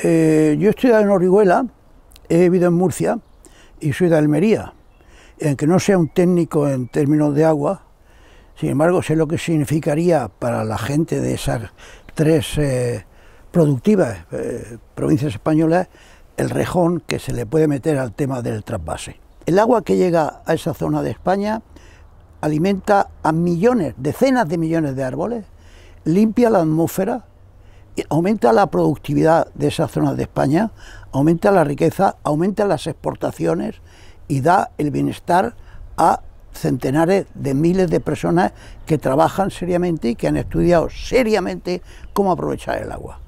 Eh, yo estoy en Orihuela, he vivido en Murcia y soy de Almería. Aunque no sea un técnico en términos de agua, sin embargo sé lo que significaría para la gente de esas tres eh, productivas eh, provincias españolas el rejón que se le puede meter al tema del trasvase. El agua que llega a esa zona de España alimenta a millones, decenas de millones de árboles, limpia la atmósfera, aumenta la productividad de esas zonas de España, aumenta la riqueza, aumenta las exportaciones y da el bienestar a centenares de miles de personas que trabajan seriamente y que han estudiado seriamente cómo aprovechar el agua.